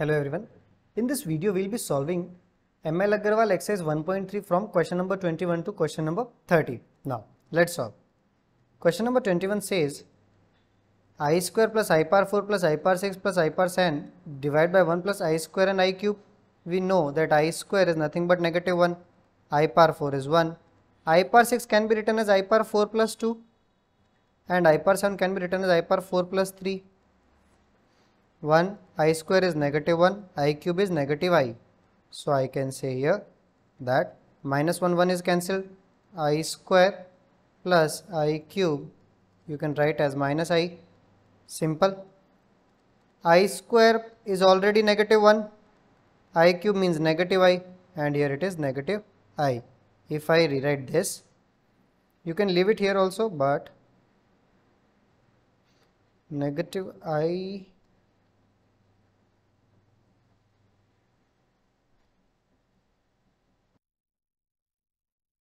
Hello everyone. In this video, we'll be solving ML Agarwal exercise 1.3 from question number 21 to question number 30. Now, let's solve. Question number 21 says i square plus i power 4 plus i power 6 plus i power 7 divided by 1 plus i square and i cube. We know that i square is nothing but negative 1, i power 4 is 1, i power 6 can be written as i power 4 plus 2 and i power 7 can be written as i power 4 plus 3 1 i square is negative 1 i cube is negative i so I can say here that minus 1 1 is cancelled i square plus i cube you can write as minus i simple i square is already negative 1 i cube means negative i and here it is negative i if I rewrite this you can leave it here also but negative i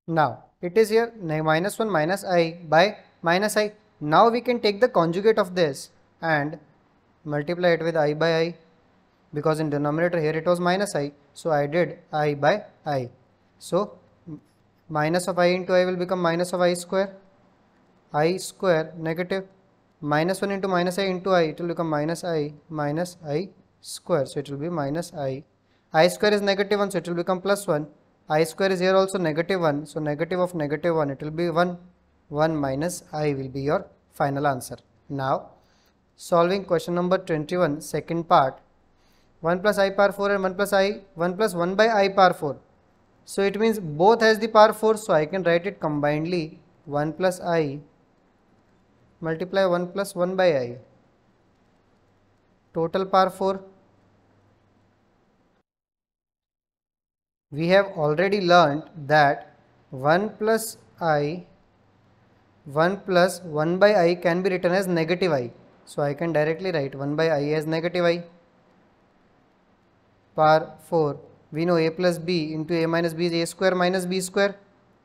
Now it is here minus 1 minus i by minus i. Now we can take the conjugate of this and multiply it with i by i because in denominator here it was minus i. So I did i by i. So minus of i into i will become minus of i square i square negative minus 1 into minus i into i it will become minus i minus i square so it will be minus i i square is negative 1 so it will become plus 1 i square is here also negative 1 so negative of negative 1 it will be 1 1 minus i will be your final answer now solving question number 21 second part 1 plus i power 4 and 1 plus i 1 plus 1 by i power 4 so it means both has the power 4 so i can write it combinedly 1 plus i multiply 1 plus 1 by i total power 4 we have already learned that 1 plus i 1 plus 1 by i can be written as negative i so I can directly write 1 by i as negative i power 4 we know a plus b into a minus b is a square minus b square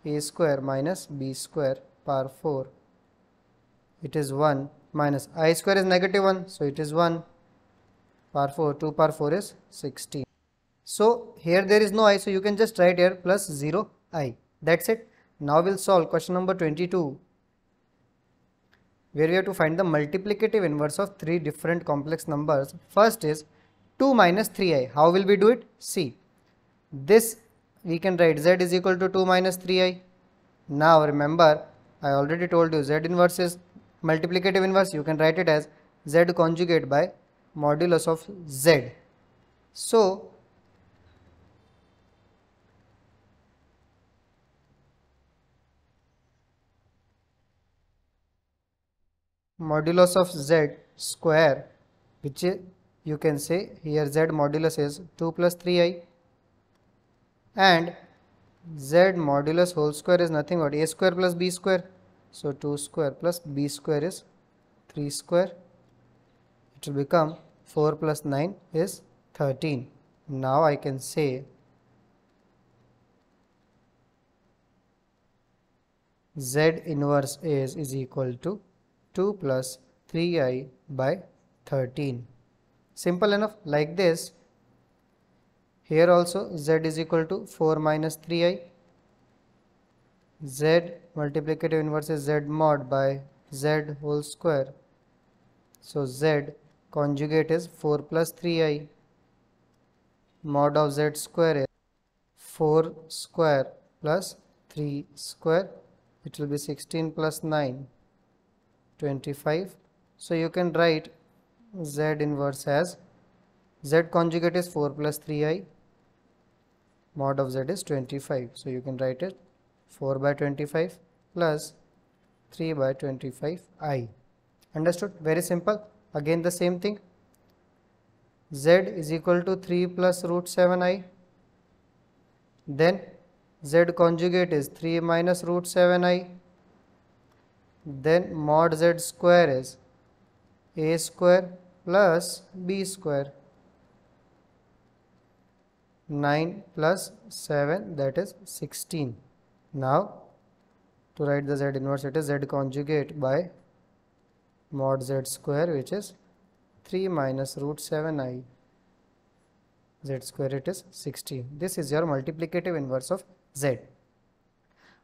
a square minus b square power 4 it is 1 minus i square is negative 1 so it is 1 power 4 2 power 4 is 16 so here there is no i so you can just write here plus 0 i. That's it. Now we'll solve question number 22 where we have to find the multiplicative inverse of three different complex numbers. First is 2 minus 3i. How will we do it? See, this we can write z is equal to 2 minus 3i. Now remember, I already told you z inverse is multiplicative inverse. You can write it as z conjugate by modulus of z. So modulus of z square which you can say here z modulus is 2 plus 3i and z modulus whole square is nothing but a square plus b square so 2 square plus b square is 3 square it will become 4 plus 9 is 13 now I can say z inverse is is equal to 2 plus 3i by 13. Simple enough like this. Here also z is equal to 4 minus 3i. z multiplicative inverse is z mod by z whole square. So z conjugate is 4 plus 3i. Mod of z square is 4 square plus 3 square which will be 16 plus 9 25 so you can write z inverse as z conjugate is 4 plus 3i mod of z is 25 so you can write it 4 by 25 plus 3 by 25i understood very simple again the same thing z is equal to 3 plus root 7i then z conjugate is 3 minus root 7i then mod z square is a square plus b square. 9 plus 7 that is 16. Now to write the z inverse it is z conjugate by mod z square which is 3 minus root 7i z square it is 16 this is your multiplicative inverse of z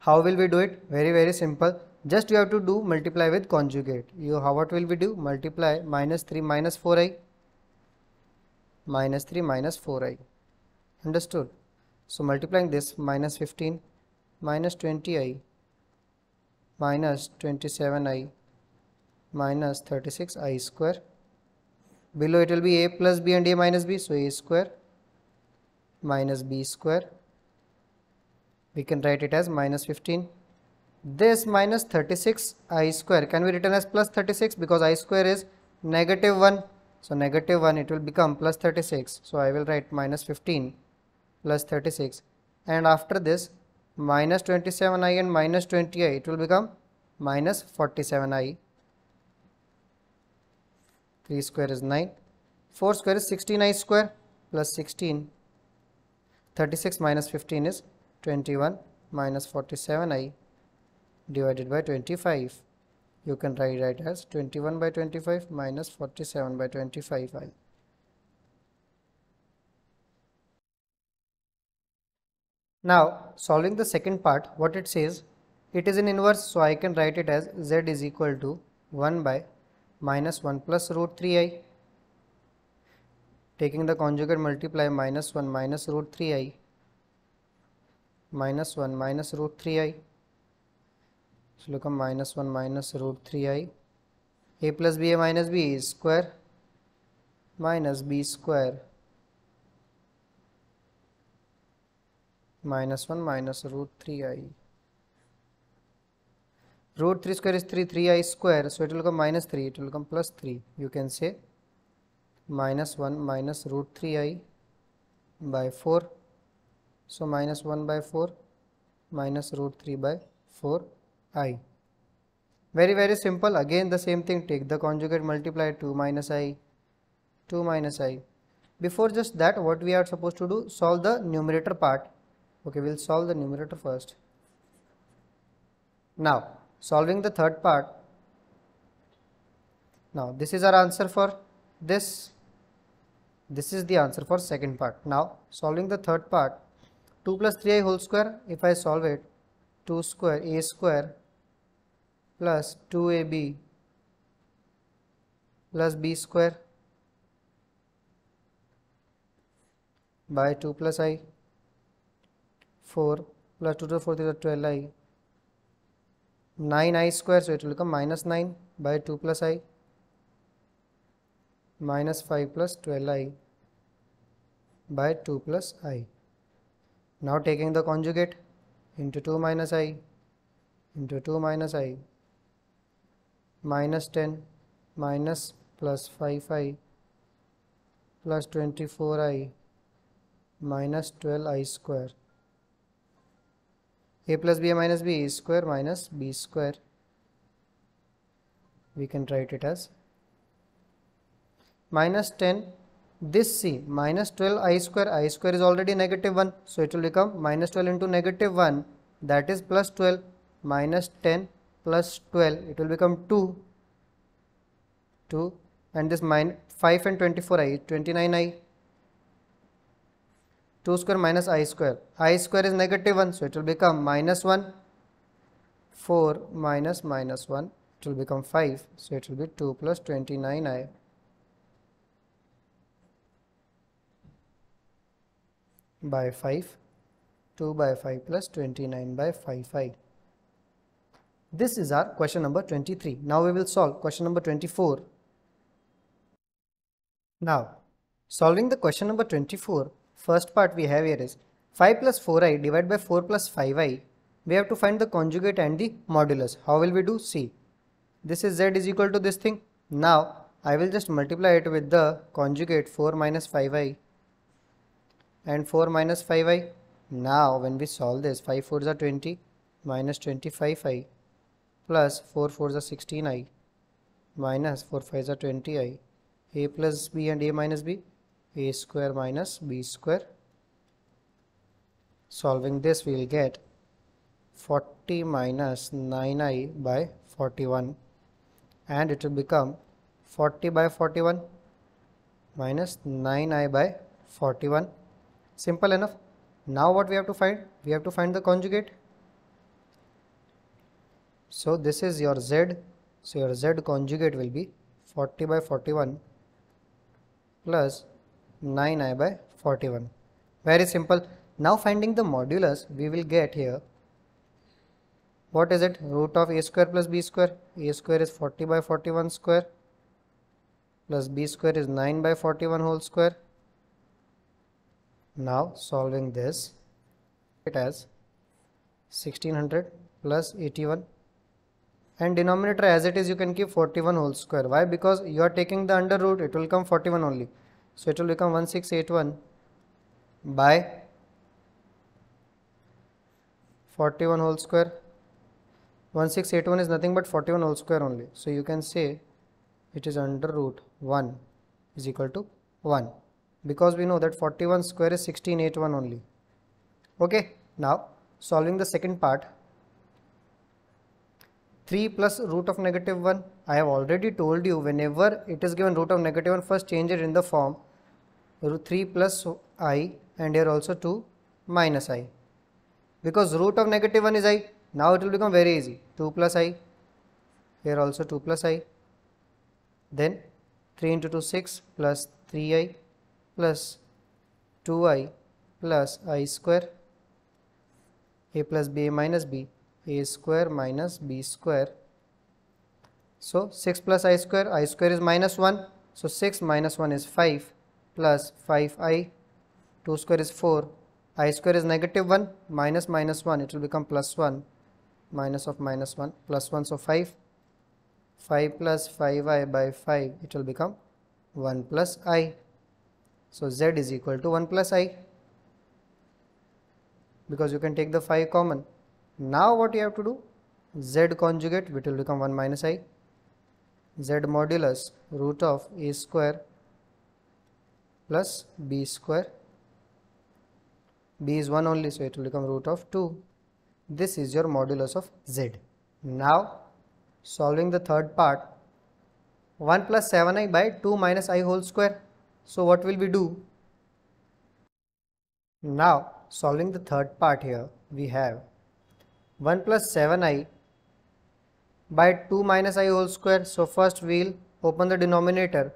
how will we do it very very simple just you have to do multiply with conjugate you how what will we do multiply minus 3 minus 4i minus 3 minus 4i understood so multiplying this minus 15 minus 20i minus 27i minus 36i square below it will be a plus b and a minus b so a square minus b square we can write it as minus 15 this minus 36 i square can be written as plus 36 because i square is negative 1 so negative 1 it will become plus 36 so I will write minus 15 plus 36 and after this minus 27i and minus 20i it will become minus 47i 3 square is 9 4 square is 16i square plus 16 36 minus 15 is 21 minus 47i divided by 25 you can write that as 21 by 25 minus 47 by 25 i now solving the second part what it says it is an inverse so i can write it as z is equal to 1 by minus 1 plus root 3i taking the conjugate multiply minus 1 minus root 3i minus 1 minus root 3i so लिखा minus one minus root three i a plus b a minus b square minus b square minus one minus root three i root three square is three three i square so it will come minus three it will come plus three you can say minus one minus root three i by four so minus one by four minus root three by four i. Very very simple again the same thing take the conjugate multiply 2 minus i 2 minus i. Before just that what we are supposed to do solve the numerator part. Okay we will solve the numerator first. Now solving the third part. Now this is our answer for this. This is the answer for second part. Now solving the third part 2 plus 3i whole square if I solve it 2 square a square plus two a b plus b square by two plus i four plus 2 to the fourth is 12 i 9 i square so it will become minus 9 by 2 plus i minus 5 plus 12 i by 2 plus i now taking the conjugate into 2 minus i into 2 minus i minus 10 minus plus 5i plus 24i minus 12i square a plus b a minus b square minus b square we can write it as minus 10 this c minus 12 i square i square is already negative 1 so it will become minus 12 into negative 1 that is plus 12 minus 10 plus 12 it will become 2 2 and this minus 5 and 24 i 29 i 2 square minus i square i square is negative 1 so it will become minus 1 4 minus minus 1 it will become 5 so it will be 2 plus 29 i by 5 2 by 5 plus 29 by 5 i this is our question number 23. Now we will solve question number 24. Now, solving the question number 24, first part we have here is 5 plus 4i divided by 4 plus 5i. We have to find the conjugate and the modulus. How will we do? See, this is z is equal to this thing. Now, I will just multiply it with the conjugate 4 minus 5i and 4 minus 5i. Now, when we solve this, 5 4s are 20 minus 25i plus 4 4 is 16i minus 4 5 is 20i a plus b and a minus b a square minus b square solving this we will get 40 minus 9i by 41 and it will become 40 by 41 minus 9i by 41 simple enough now what we have to find we have to find the conjugate so this is your Z. So your Z conjugate will be 40 by 41 plus 9i by 41. Very simple. Now finding the modulus we will get here. What is it? Root of a square plus b square. a square is 40 by 41 square plus b square is 9 by 41 whole square. Now solving this it has 1600 plus 81 and denominator as it is you can keep 41 whole square why because you are taking the under root it will come 41 only so it will become 1681 by 41 whole square 1681 is nothing but 41 whole square only so you can say it is under root 1 is equal to 1 because we know that 41 square is 1681 only okay now solving the second part 3 plus root of negative 1 I have already told you whenever it is given root of negative 1 first change it in the form 3 plus i and here also 2 minus i because root of negative 1 is i now it will become very easy 2 plus i here also 2 plus i then 3 into 2 6 plus 3i plus 2i plus i square a plus b a minus b a square minus b square. So 6 plus i square, i square is minus 1. So 6 minus 1 is 5 plus 5i, 2 square is 4, i square is negative 1 minus minus 1 it will become plus 1 minus of minus 1 plus 1 so 5 5 plus 5i by 5 it will become 1 plus i so z is equal to 1 plus i because you can take the 5 common now what you have to do? z conjugate which will become 1 minus i z modulus root of a square plus b square b is 1 only so it will become root of 2 this is your modulus of z now solving the third part 1 plus 7i by 2 minus i whole square so what will we do now solving the third part here we have 1 plus 7i by 2 minus i whole square. So first we'll open the denominator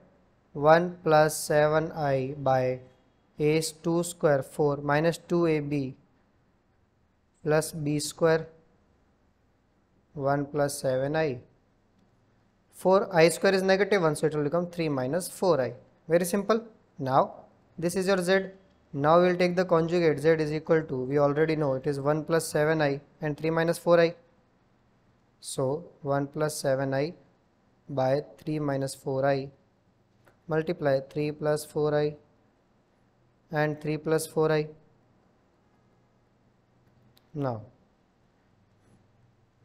1 plus 7i by a is 2 square 4 minus 2ab plus b square 1 plus 7i 4i square is negative 1 so it will become 3 minus 4i very simple now this is your z now we'll take the conjugate z is equal to, we already know it is 1 plus 7i and 3 minus 4i. So 1 plus 7i by 3 minus 4i multiply 3 plus 4i and 3 plus 4i. Now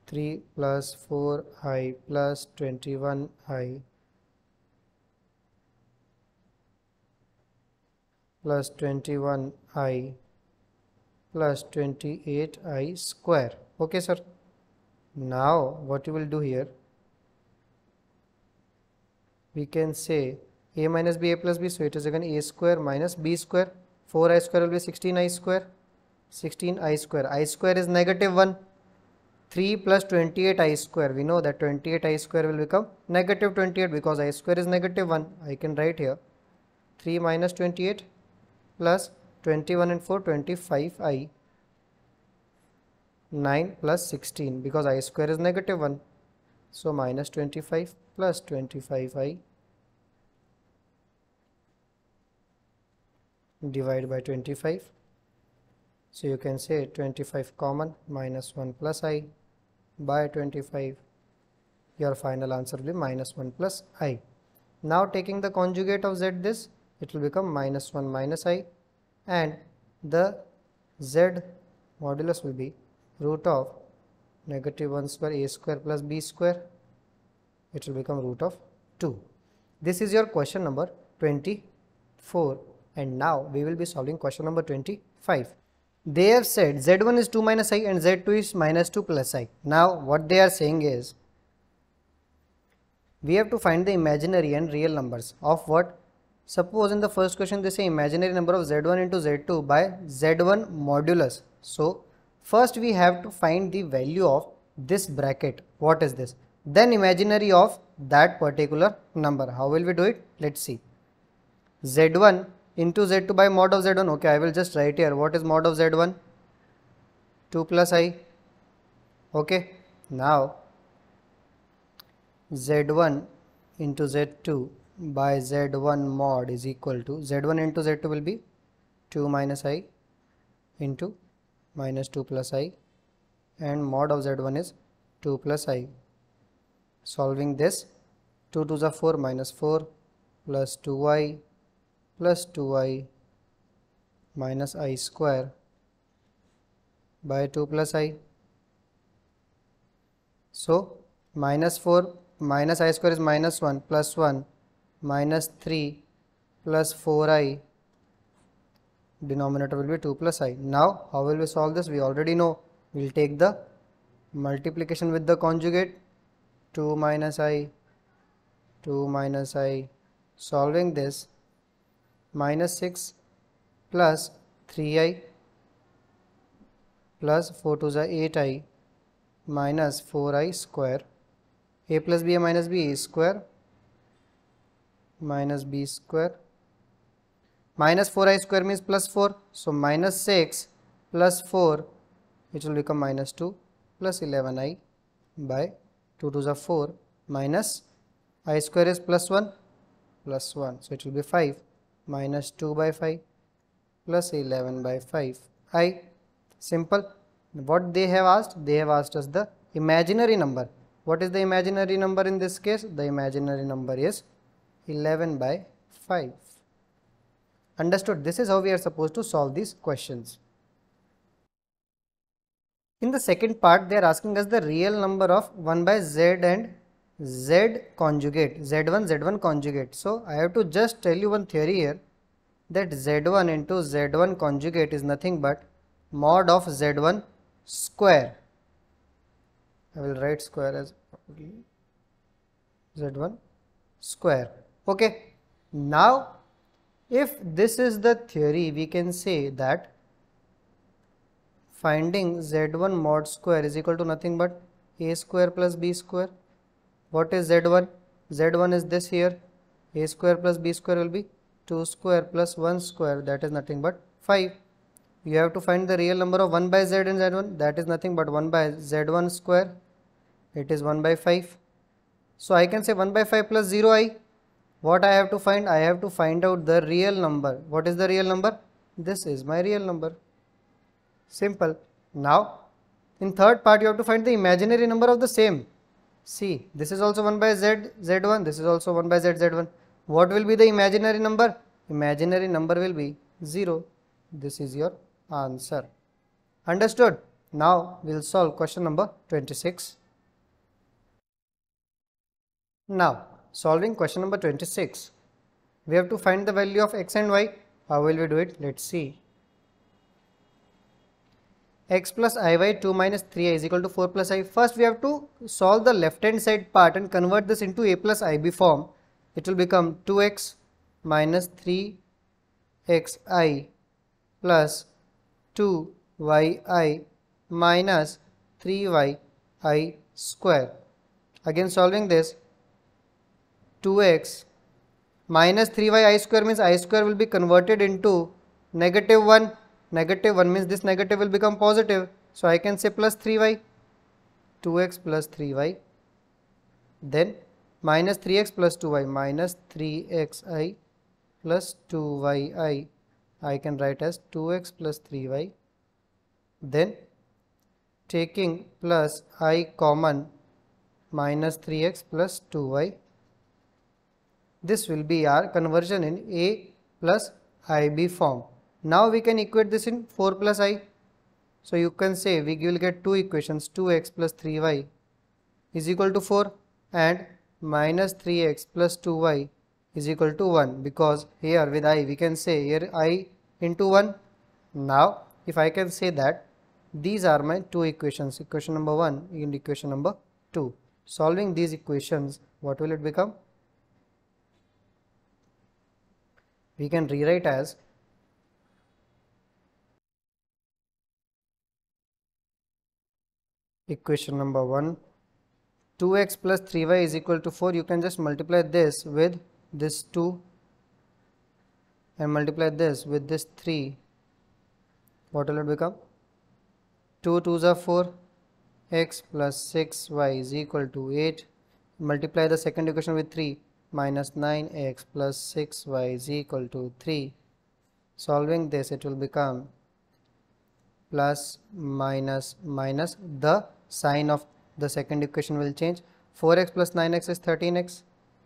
3 plus 4i plus 21i plus 21i plus 28i square okay sir now what you will do here we can say a minus b a plus b so it is again a square minus b square 4i square will be 16i square 16i square i square is negative 1 3 plus 28i square we know that 28i square will become negative 28 because i square is negative 1 i can write here 3 minus 28 plus 21 and 4 25i 9 plus 16 because i square is negative 1 so minus 25 plus 25i divide by 25 so you can say 25 common minus 1 plus i by 25 your final answer will be minus 1 plus i now taking the conjugate of z this it will become minus 1 minus i and the z modulus will be root of negative 1 square a square plus b square it will become root of 2 this is your question number 24 and now we will be solving question number 25 they have said z1 is 2 minus i and z2 is minus 2 plus i now what they are saying is we have to find the imaginary and real numbers of what Suppose in the first question they say imaginary number of z1 into z2 by z1 modulus. So first we have to find the value of this bracket. What is this? Then imaginary of that particular number. How will we do it? Let's see. z1 into z2 by mod of z1. Okay, I will just write here. What is mod of z1? 2 plus i. Okay. Now z1 into z2 by z1 mod is equal to z1 into z2 will be 2 minus i into minus 2 plus i and mod of z1 is 2 plus i solving this 2 to the 4 minus 4 plus 2y plus 2y minus i square by 2 plus i so minus 4 minus i square is minus 1 plus 1 minus 3 plus 4i denominator will be 2 plus i. Now how will we solve this? We already know we will take the multiplication with the conjugate 2 minus i 2 minus i solving this minus 6 plus 3i plus 4 to the 8i minus 4i square a plus b a minus b a square minus b square minus 4i square means plus 4 so minus 6 plus 4 which will become minus 2 plus 11i by 2 to the 4 minus i square is plus 1 plus 1 so it will be 5 minus 2 by 5 plus 11 by 5 i simple what they have asked they have asked us the imaginary number what is the imaginary number in this case the imaginary number is 11 by 5. Understood, this is how we are supposed to solve these questions. In the second part, they are asking us the real number of 1 by z and z conjugate, z1, z1 conjugate. So, I have to just tell you one theory here that z1 into z1 conjugate is nothing but mod of z1 square. I will write square as z1 square okay now if this is the theory we can say that finding z1 mod square is equal to nothing but a square plus b square what is z1 z1 is this here a square plus b square will be 2 square plus 1 square that is nothing but 5 you have to find the real number of 1 by z and z1 that is nothing but 1 by z1 square it is 1 by 5 so I can say 1 by 5 plus 0i what I have to find I have to find out the real number what is the real number this is my real number simple now in third part you have to find the imaginary number of the same see this is also 1 by z z1 this is also 1 by z z1 what will be the imaginary number imaginary number will be 0 this is your answer understood now we'll solve question number 26 now Solving question number 26. We have to find the value of x and y. How will we do it? Let's see. x plus iy 2 minus 3i is equal to 4 plus i. First we have to solve the left hand side part and convert this into a plus ib form. It will become 2x minus 3xi plus 2yi minus 3yi square. Again solving this 2x minus 3y i square means i square will be converted into negative 1 negative 1 means this negative will become positive so I can say plus 3y 2x plus 3y then minus 3x plus 2y minus 3xi plus 2yi I can write as 2x plus 3y then taking plus i common minus 3x plus 2y this will be our conversion in A plus IB form. Now we can equate this in 4 plus I. So you can say we will get two equations 2x plus 3y is equal to 4 and minus 3x plus 2y is equal to 1 because here with i we can say here i into 1. Now if I can say that these are my two equations equation number 1 and equation number 2. Solving these equations what will it become? we can rewrite as equation number 1 2x plus 3y is equal to 4 you can just multiply this with this 2 and multiply this with this 3 what will it become 2 2s are 4 x plus 6y is equal to 8 multiply the second equation with 3 minus 9x plus 6y is equal to 3. Solving this it will become plus minus minus the sign of the second equation will change 4x plus 9x is 13x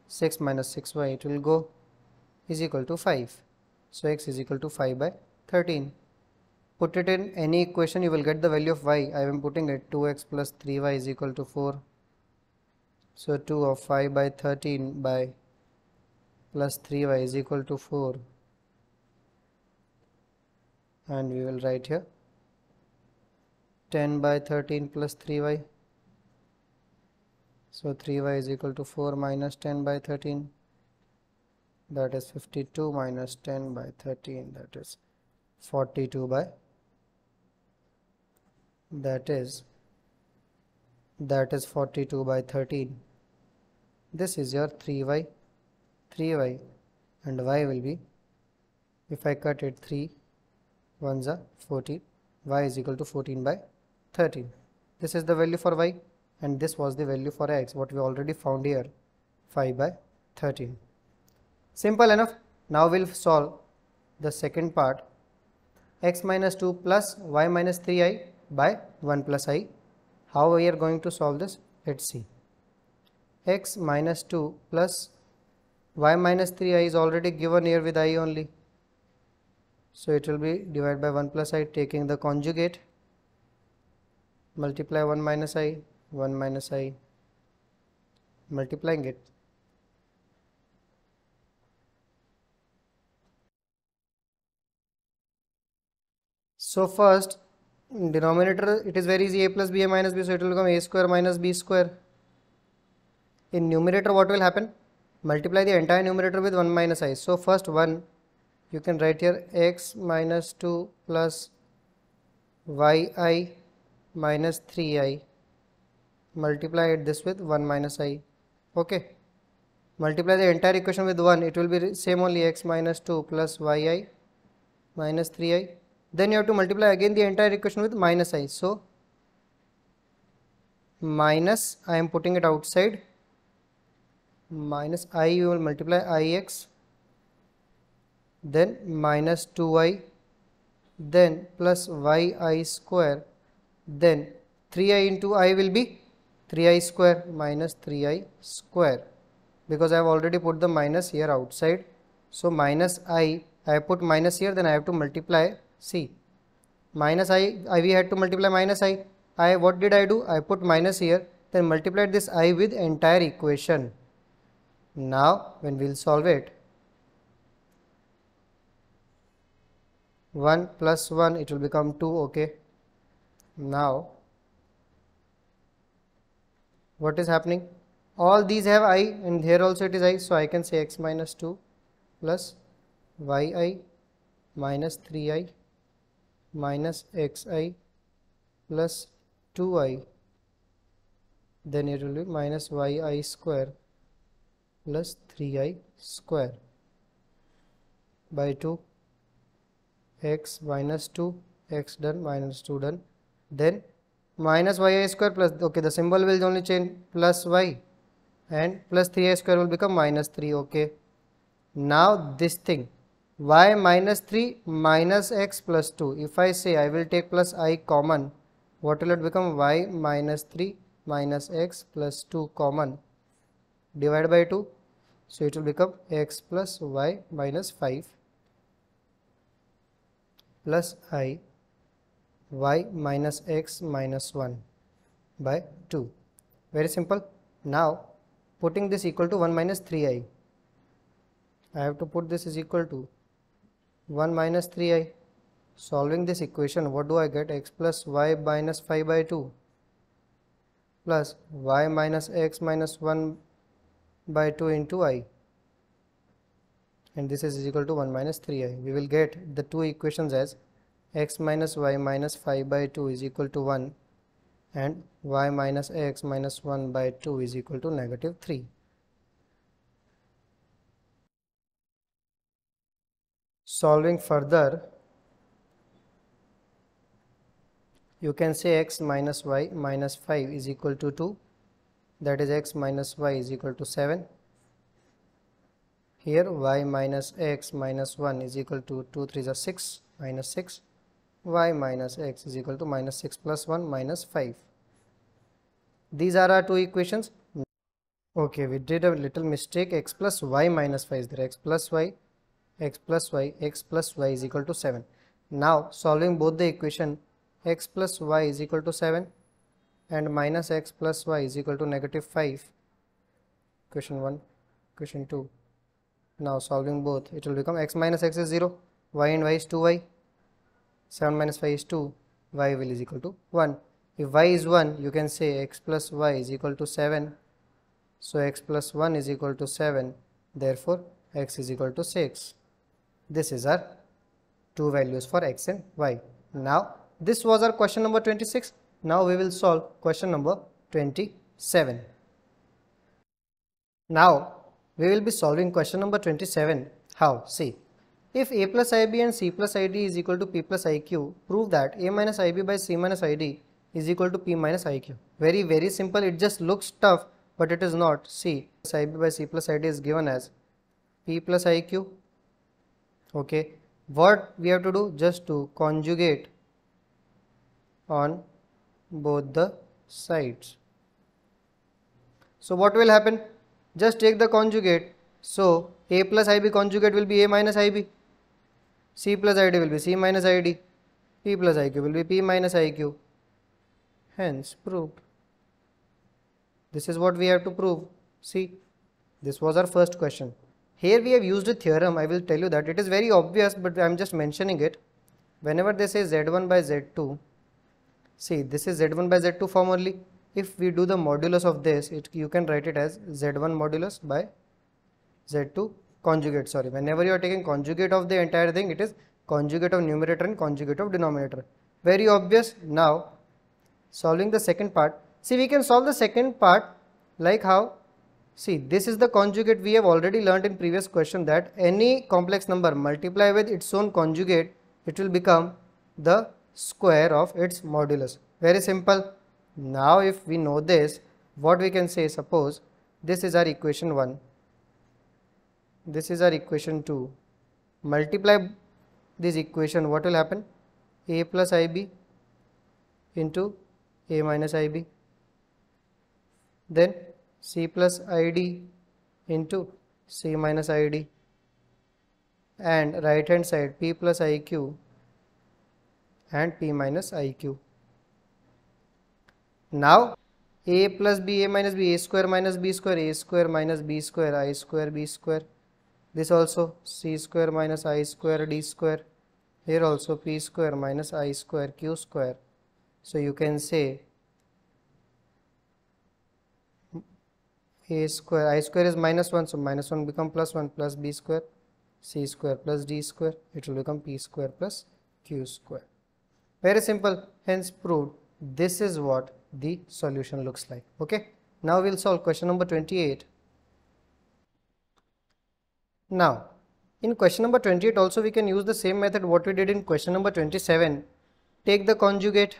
6 minus 6y it will go is equal to 5 so x is equal to 5 by 13 put it in any equation you will get the value of y I am putting it 2x plus 3y is equal to 4 so 2 of 5 by 13 by plus 3y is equal to 4 and we will write here 10 by 13 plus 3y so 3y is equal to 4 minus 10 by 13 that is 52 minus 10 by 13 that is 42 by that is that is 42 by 13 this is your 3y 3y and y will be if I cut it 3 ones are 14 y is equal to 14 by 13 this is the value for y and this was the value for x what we already found here 5 by 13 simple enough now we'll solve the second part x minus 2 plus y minus 3i by 1 plus i how we are going to solve this let's see x minus 2 plus y minus 3i is already given here with i only so it will be divided by 1 plus i taking the conjugate multiply 1 minus i 1 minus i multiplying it So first denominator it is very easy a plus b a minus b so it will become a square minus b square in numerator what will happen multiply the entire numerator with 1 minus i so first 1 you can write here x minus 2 plus yi minus 3i multiply it this with 1 minus i okay multiply the entire equation with 1 it will be same only x minus 2 plus yi minus 3i then you have to multiply again the entire equation with minus i so minus i am putting it outside minus i you will multiply ix then minus 2i then plus yi square then 3i into i will be 3i square minus 3i square because I have already put the minus here outside so minus i I put minus here then I have to multiply see minus i i we had to multiply minus i i what did i do i put minus here then multiply this i with entire equation now when we'll solve it 1 plus 1 it will become 2 okay now what is happening all these have i and here also it is i so i can say x minus 2 plus yi minus 3i minus xi plus 2i then it will be minus yi square plus 3i square by 2 x minus 2 x done minus 2 done then minus yi square plus okay the symbol will only change plus y and plus 3i square will become minus 3 okay now this thing y minus 3 minus x plus 2 if I say I will take plus i common what will it become y minus 3 minus x plus 2 common divided by 2 so it will become x plus y minus 5 plus i y minus x minus 1 by 2 very simple now putting this equal to 1 minus 3i I have to put this is equal to 1 minus 3i. Solving this equation, what do I get? x plus y minus 5 by 2 plus y minus x minus 1 by 2 into i and this is equal to 1 minus 3i. We will get the two equations as x minus y minus 5 by 2 is equal to 1 and y minus x minus 1 by 2 is equal to negative 3. solving further you can say x minus y minus 5 is equal to 2 that is x minus y is equal to 7 here y minus x minus 1 is equal to 2 3 is 6 minus 6 y minus x is equal to minus 6 plus 1 minus 5 these are our two equations okay we did a little mistake x plus y minus 5 is there x plus y x plus y x plus y is equal to 7 now solving both the equation x plus y is equal to 7 and minus x plus y is equal to negative 5 question 1 question 2 now solving both it will become x minus x is 0 y and y is 2y 7 minus 5 is 2 y will is equal to 1 if y is 1 you can say x plus y is equal to 7 so x plus 1 is equal to 7 therefore x is equal to 6 this is our two values for x and y. Now this was our question number 26. Now we will solve question number 27. Now we will be solving question number 27. How? See, if a plus ib and c plus id is equal to p plus iq, prove that a minus ib by c minus id is equal to p minus iq. Very, very simple. It just looks tough, but it is not. See, ib by c plus id is given as p plus iq okay what we have to do just to conjugate on both the sides so what will happen just take the conjugate so a plus ib conjugate will be a minus ib c plus id will be c minus id p plus iq will be p minus iq hence proved this is what we have to prove see this was our first question here we have used a theorem, I will tell you that. It is very obvious but I am just mentioning it. Whenever they say z1 by z2, see this is z1 by z2 form only. If we do the modulus of this, it, you can write it as z1 modulus by z2 conjugate. Sorry, whenever you are taking conjugate of the entire thing, it is conjugate of numerator and conjugate of denominator. Very obvious. Now, solving the second part. See, we can solve the second part like how See, this is the conjugate we have already learned in previous question that any complex number multiply with its own conjugate, it will become the square of its modulus. Very simple. Now, if we know this, what we can say, suppose this is our equation 1, this is our equation 2. Multiply this equation, what will happen? A plus IB into A minus IB. Then c plus id into c minus id and right hand side p plus iq and p minus iq. Now a plus b a minus b a square minus b square a square minus b square i square b square this also c square minus i square d square here also p square minus i square q square so you can say a square i square is minus 1 so minus 1 become plus 1 plus b square c square plus d square it will become p square plus q square very simple hence proved this is what the solution looks like okay now we'll solve question number 28 now in question number 28 also we can use the same method what we did in question number 27 take the conjugate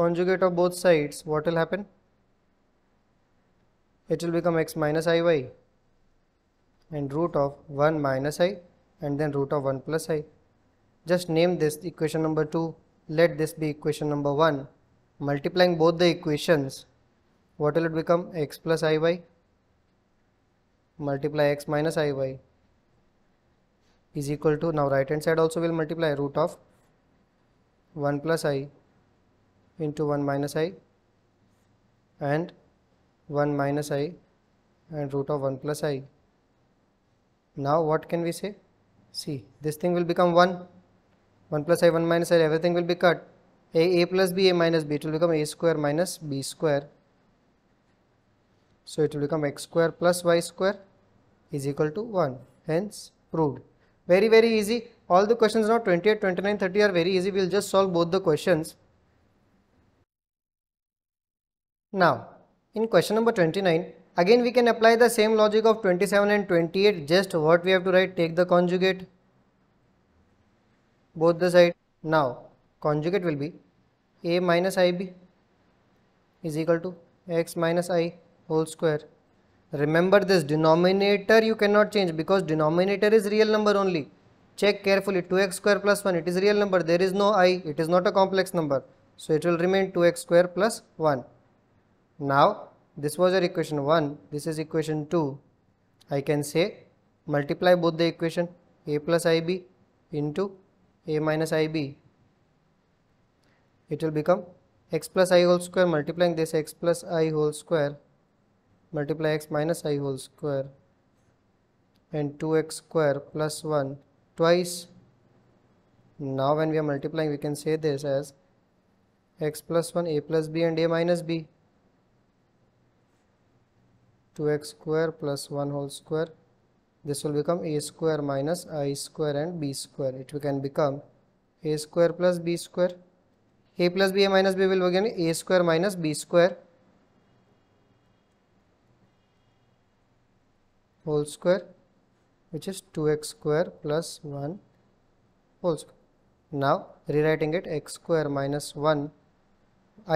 conjugate of both sides what will happen it will become x minus iy and root of 1 minus i and then root of 1 plus i. Just name this equation number 2. Let this be equation number 1. Multiplying both the equations, what will it become? x plus iy multiply x minus iy is equal to, now right hand side also will multiply root of 1 plus i into 1 minus i and 1 minus i and root of 1 plus i. Now what can we say? See, this thing will become 1. 1 plus i, 1 minus i, everything will be cut. a, a plus b, a minus b, it will become a square minus b square. So it will become x square plus y square is equal to 1. Hence proved. Very, very easy. All the questions now 28, 29, 30 are very easy. We will just solve both the questions. Now, in question number 29, again we can apply the same logic of 27 and 28, just what we have to write, take the conjugate, both the side. Now, conjugate will be a minus ib is equal to x minus i whole square. Remember this denominator you cannot change because denominator is real number only. Check carefully 2x square plus 1 it is real number there is no i it is not a complex number. So it will remain 2x square plus 1. Now this was your equation 1, this is equation 2. I can say multiply both the equation a plus ib into a minus ib. It will become x plus i whole square multiplying this x plus i whole square multiply x minus i whole square and 2x square plus 1 twice. Now when we are multiplying we can say this as x plus 1 a plus b and a minus b 2x square plus 1 whole square this will become a square minus i square and b square it can become a square plus b square a plus b a minus b will again a square minus b square whole square which is 2x square plus 1 whole square now rewriting it x square minus 1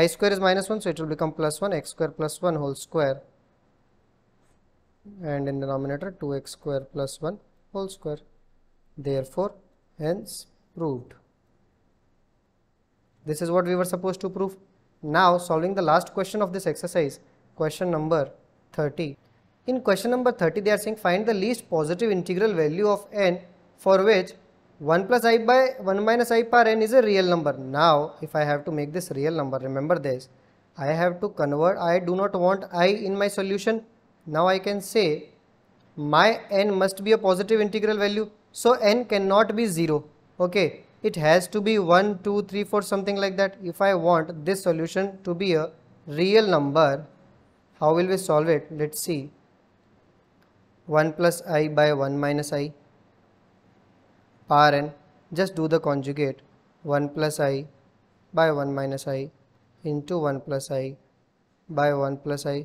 i square is minus 1 so it will become plus 1 x square plus 1 whole square and in denominator 2x square plus 1 whole square. Therefore, hence proved. This is what we were supposed to prove. Now solving the last question of this exercise, question number 30. In question number 30 they are saying find the least positive integral value of n for which 1 plus i by 1 minus i power n is a real number. Now if I have to make this real number remember this I have to convert I do not want i in my solution now I can say my n must be a positive integral value. So n cannot be 0. Okay. It has to be 1, 2, 3, 4 something like that. If I want this solution to be a real number, how will we solve it? Let's see. 1 plus i by 1 minus i power n. Just do the conjugate. 1 plus i by 1 minus i into 1 plus i by 1 plus i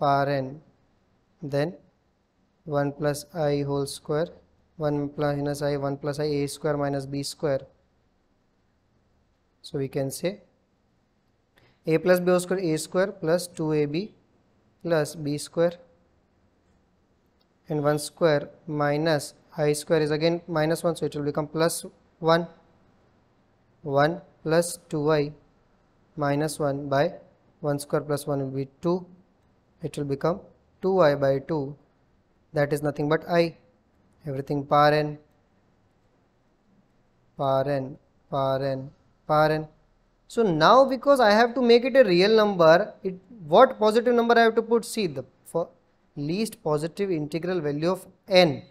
parent then 1 plus i whole square 1 plus minus i 1 plus i a square minus b square so we can say a plus b square a square plus 2ab plus b square and 1 square minus i square is again minus 1 so it will become plus 1 1 plus 2i minus 1 by 1 square plus 1 will be 2 it will become 2i by 2 that is nothing but i everything par n par n par n par n so now because I have to make it a real number it what positive number I have to put see the for least positive integral value of n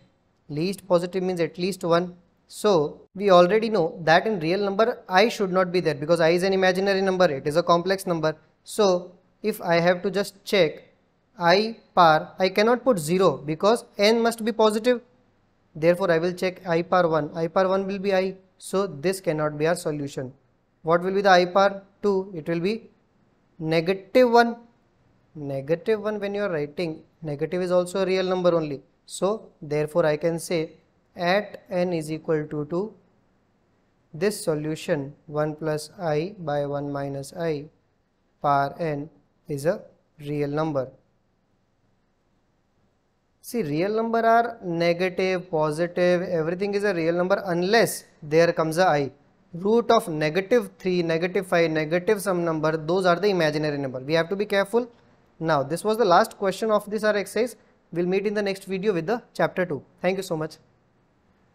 least positive means at least 1 so we already know that in real number i should not be there because i is an imaginary number it is a complex number so if I have to just check i par I cannot put 0 because n must be positive therefore I will check i par 1 i par 1 will be i so this cannot be our solution what will be the i par 2 it will be negative 1 negative 1 when you are writing negative is also a real number only so therefore I can say at n is equal to 2 this solution 1 plus i by 1 minus i par n is a real number See real number are negative, positive, everything is a real number unless there comes a i. Root of negative 3, negative 5, negative some number, those are the imaginary number. We have to be careful. Now this was the last question of this our exercise. We'll meet in the next video with the chapter 2. Thank you so much.